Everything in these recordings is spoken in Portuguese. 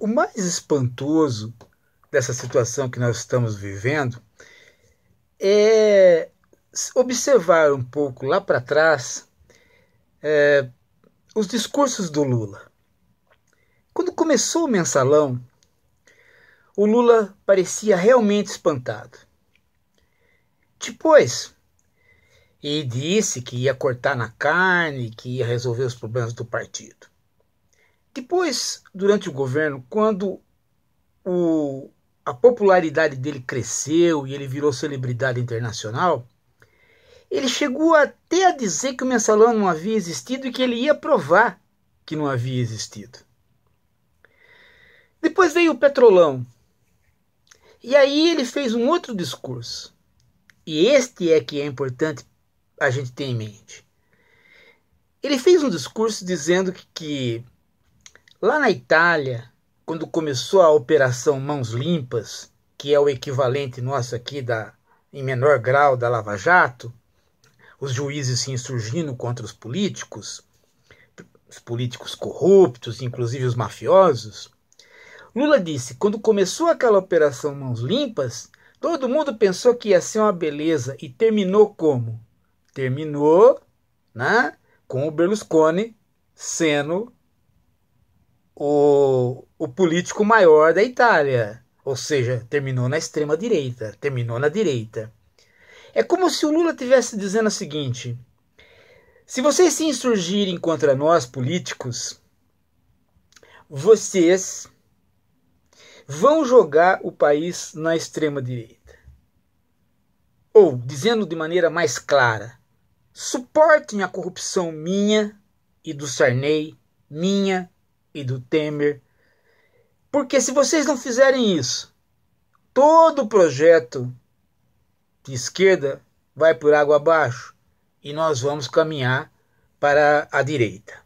O mais espantoso dessa situação que nós estamos vivendo é observar um pouco lá para trás é, os discursos do Lula. Quando começou o mensalão, o Lula parecia realmente espantado. Depois, e disse que ia cortar na carne, que ia resolver os problemas do partido. Depois, durante o governo, quando o, a popularidade dele cresceu e ele virou celebridade internacional, ele chegou até a dizer que o mensalão não havia existido e que ele ia provar que não havia existido. Depois veio o petrolão. E aí ele fez um outro discurso. E este é que é importante a gente ter em mente. Ele fez um discurso dizendo que Lá na Itália, quando começou a operação Mãos Limpas, que é o equivalente nosso aqui da em menor grau da Lava Jato, os juízes se insurgindo contra os políticos, os políticos corruptos, inclusive os mafiosos. Lula disse: quando começou aquela operação Mãos Limpas, todo mundo pensou que ia ser uma beleza e terminou como? Terminou né, com o Berlusconi sendo o, o político maior da Itália. Ou seja, terminou na extrema direita, terminou na direita. É como se o Lula estivesse dizendo o seguinte: se vocês se insurgirem contra nós, políticos, vocês vão jogar o país na extrema direita. Ou, dizendo de maneira mais clara, suportem a corrupção minha e do Sarney, minha e do Temer. Porque se vocês não fizerem isso, todo o projeto de esquerda vai por água abaixo e nós vamos caminhar para a direita.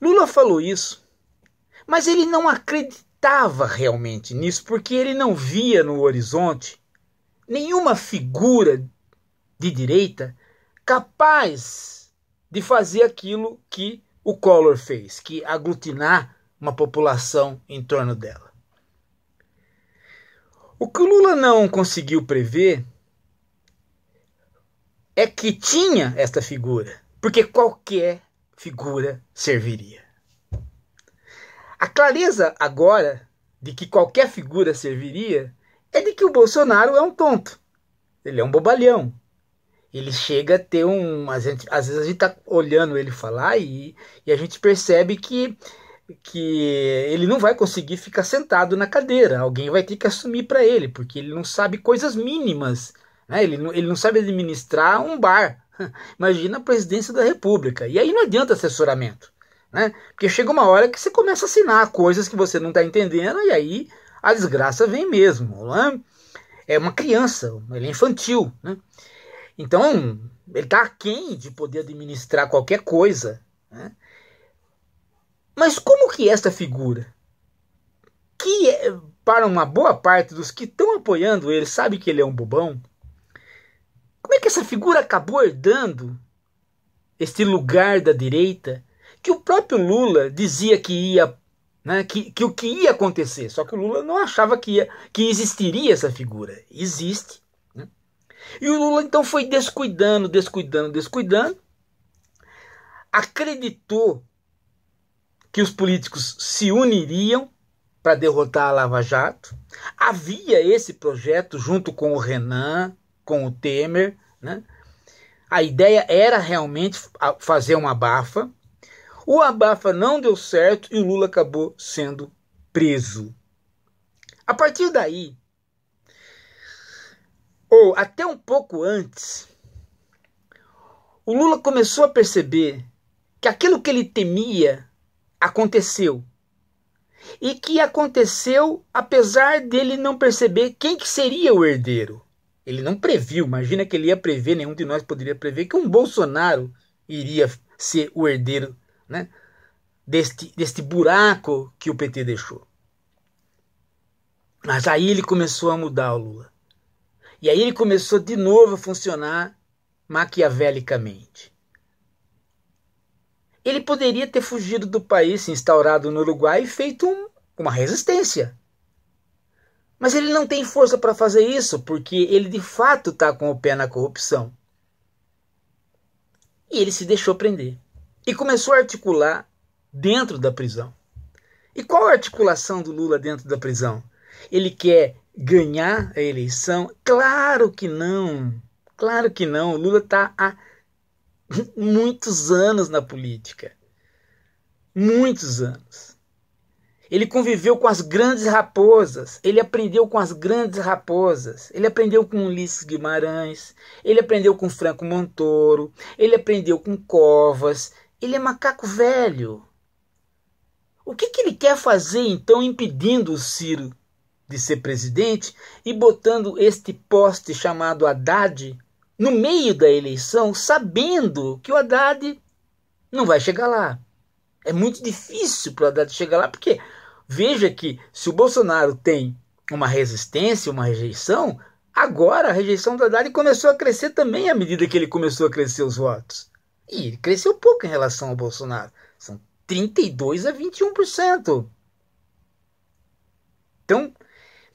Lula falou isso, mas ele não acreditava realmente nisso, porque ele não via no horizonte nenhuma figura de direita capaz de fazer aquilo que o Collor fez, que aglutinar uma população em torno dela. O que o Lula não conseguiu prever é que tinha esta figura, porque qualquer figura serviria. A clareza agora de que qualquer figura serviria é de que o Bolsonaro é um tonto, ele é um bobalhão, ele chega a ter um. às vezes a gente tá olhando ele falar e, e a gente percebe que, que ele não vai conseguir ficar sentado na cadeira. Alguém vai ter que assumir para ele, porque ele não sabe coisas mínimas. Né? Ele, não, ele não sabe administrar um bar. Imagina a presidência da República. E aí não adianta assessoramento. Né? Porque chega uma hora que você começa a assinar coisas que você não está entendendo e aí a desgraça vem mesmo. Né? É uma criança, ele é infantil. Né? Então, ele está aquém de poder administrar qualquer coisa. Né? Mas como que esta figura, que é, para uma boa parte dos que estão apoiando ele, sabe que ele é um bobão, como é que essa figura acabou herdando este lugar da direita que o próprio Lula dizia que ia né, que, que o que ia acontecer, só que o Lula não achava que, ia, que existiria essa figura. Existe, e o Lula então foi descuidando, descuidando, descuidando. Acreditou que os políticos se uniriam para derrotar a Lava Jato. Havia esse projeto junto com o Renan, com o Temer. Né? A ideia era realmente fazer uma abafa. O abafa não deu certo e o Lula acabou sendo preso. A partir daí, ou até um pouco antes, o Lula começou a perceber que aquilo que ele temia aconteceu. E que aconteceu apesar dele não perceber quem que seria o herdeiro. Ele não previu, imagina que ele ia prever, nenhum de nós poderia prever que um Bolsonaro iria ser o herdeiro, né? Deste, deste buraco que o PT deixou. Mas aí ele começou a mudar o Lula. E aí ele começou de novo a funcionar maquiavelicamente. Ele poderia ter fugido do país, se instaurado no Uruguai e feito um, uma resistência. Mas ele não tem força para fazer isso, porque ele de fato está com o pé na corrupção. E ele se deixou prender. E começou a articular dentro da prisão. E qual a articulação do Lula dentro da prisão? Ele quer ganhar a eleição? Claro que não. Claro que não. O Lula está há muitos anos na política. Muitos anos. Ele conviveu com as grandes raposas, ele aprendeu com as grandes raposas, ele aprendeu com Ulisses Guimarães, ele aprendeu com Franco Montoro, ele aprendeu com Covas, ele é macaco velho. O que, que ele quer fazer então impedindo o Ciro de ser presidente e botando este poste chamado Haddad no meio da eleição, sabendo que o Haddad não vai chegar lá. É muito difícil para o Haddad chegar lá, porque veja que se o Bolsonaro tem uma resistência, uma rejeição, agora a rejeição do Haddad começou a crescer também à medida que ele começou a crescer os votos. E ele cresceu pouco em relação ao Bolsonaro. São 32 a 21%. Então,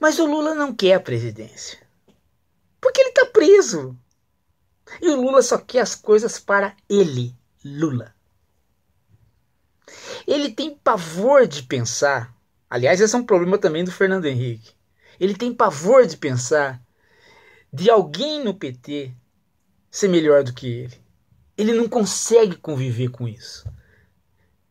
mas o Lula não quer a presidência. Porque ele está preso. E o Lula só quer as coisas para ele, Lula. Ele tem pavor de pensar. Aliás, esse é um problema também do Fernando Henrique. Ele tem pavor de pensar de alguém no PT ser melhor do que ele. Ele não consegue conviver com isso.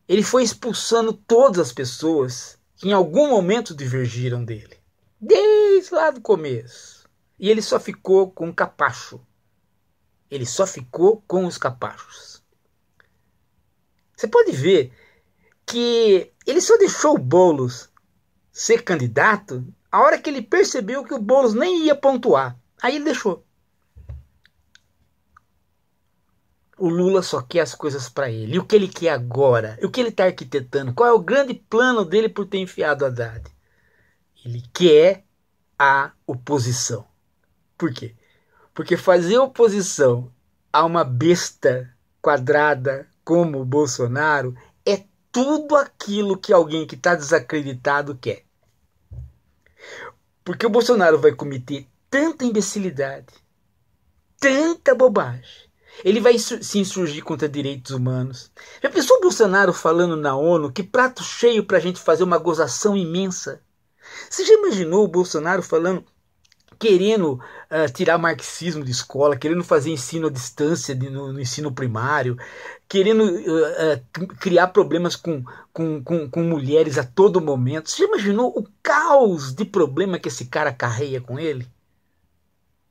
Ele foi expulsando todas as pessoas que em algum momento divergiram dele desde lá do começo. E ele só ficou com o capacho. Ele só ficou com os capachos. Você pode ver que ele só deixou o Boulos ser candidato a hora que ele percebeu que o Boulos nem ia pontuar. Aí ele deixou. O Lula só quer as coisas para ele. E o que ele quer agora? E o que ele está arquitetando? Qual é o grande plano dele por ter enfiado a Haddad? Ele quer a oposição. Por quê? Porque fazer oposição a uma besta quadrada como o Bolsonaro é tudo aquilo que alguém que está desacreditado quer. Porque o Bolsonaro vai cometer tanta imbecilidade, tanta bobagem. Ele vai se insurgir contra direitos humanos. Já pensou o Bolsonaro falando na ONU que prato cheio para a gente fazer uma gozação imensa? Você já imaginou o Bolsonaro falando querendo uh, tirar marxismo de escola, querendo fazer ensino à distância de, no, no, ensino primário, querendo uh, uh, criar problemas com, com, com, com, mulheres a todo momento. Você imaginou o caos de problema que esse cara carreia com ele?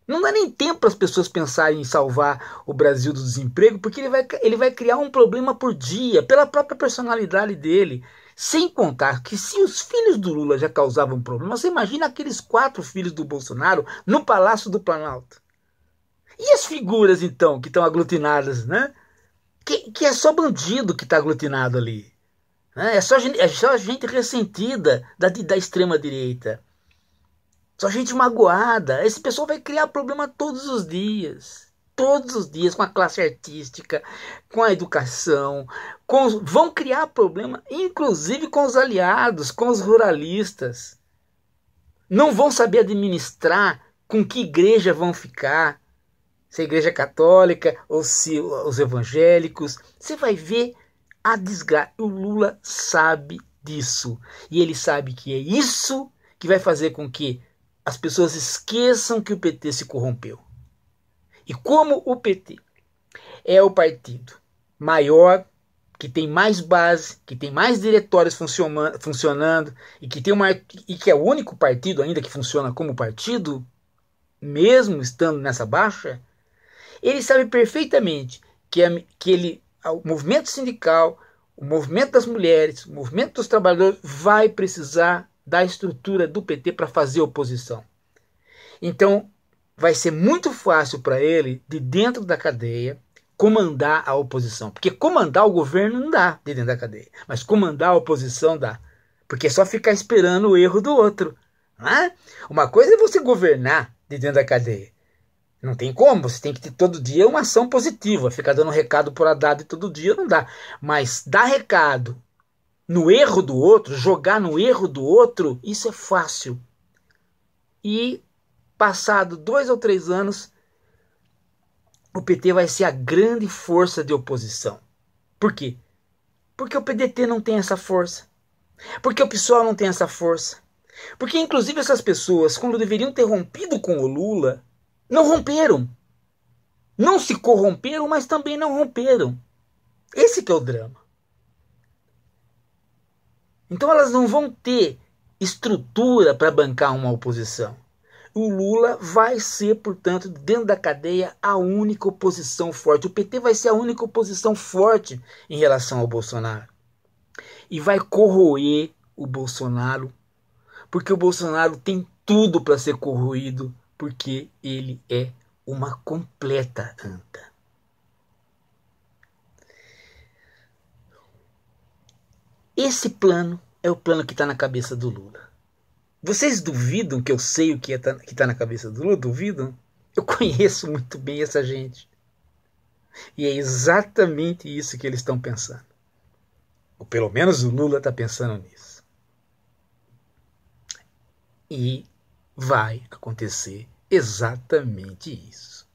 Não dá nem tempo para as pessoas pensarem em salvar o Brasil do desemprego, porque ele vai, ele vai criar um problema por dia, pela própria personalidade dele. Sem contar que se os filhos do Lula já causavam problemas, você imagina aqueles quatro filhos do Bolsonaro no Palácio do Planalto. E as figuras, então, que estão aglutinadas, né? Que, que, é só bandido que está aglutinado ali. Né? É, só, é só gente ressentida da, da extrema-direita. Só gente magoada. Esse pessoal vai criar problema todos os dias todos os dias com a classe artística, com a educação, com os, vão criar problema, inclusive com os aliados, com os ruralistas. Não vão saber administrar com que igreja vão ficar, se a é igreja católica ou se os evangélicos. Você vai ver a desgraça. O Lula sabe disso. E ele sabe que é isso que vai fazer com que as pessoas esqueçam que o PT se corrompeu. E como o PT é o partido maior, que tem mais base, que tem mais diretórios funcionando e que tem uma e que é o único partido ainda que funciona como partido, mesmo estando nessa baixa, ele sabe perfeitamente que, que ele, o movimento sindical, o movimento das mulheres, o movimento dos trabalhadores vai precisar da estrutura do PT para fazer oposição. Então, vai ser muito fácil para ele, de dentro da cadeia, comandar a oposição. Porque comandar o governo não dá de dentro da cadeia, mas comandar a oposição dá. Porque é só ficar esperando o erro do outro. É? Uma coisa é você governar de dentro da cadeia. Não tem como, você tem que ter todo dia uma ação positiva. Ficar dando recado por Haddad todo dia não dá. Mas dar recado no erro do outro, jogar no erro do outro, isso é fácil. E passado dois ou três anos, o PT vai ser a grande força de oposição. Por quê? Porque o PDT não tem essa força. Porque o PSOL não tem essa força. Porque, inclusive, essas pessoas, quando deveriam ter rompido com o Lula, não romperam. Não se corromperam, mas também não romperam. Esse que é o drama. Então elas não vão ter estrutura para bancar uma oposição. O Lula vai ser, portanto, dentro da cadeia, a única oposição forte. O PT vai ser a única oposição forte em relação ao Bolsonaro. E vai corroer o Bolsonaro, porque o Bolsonaro tem tudo para ser corroído, porque ele é uma completa anta. Esse plano é o plano que está na cabeça do Lula. Vocês duvidam que eu sei o que é tá, está na cabeça do Lula? Duvidam? Eu conheço muito bem essa gente. E é exatamente isso que eles estão pensando. Ou pelo menos o Lula está pensando nisso. E vai acontecer exatamente isso.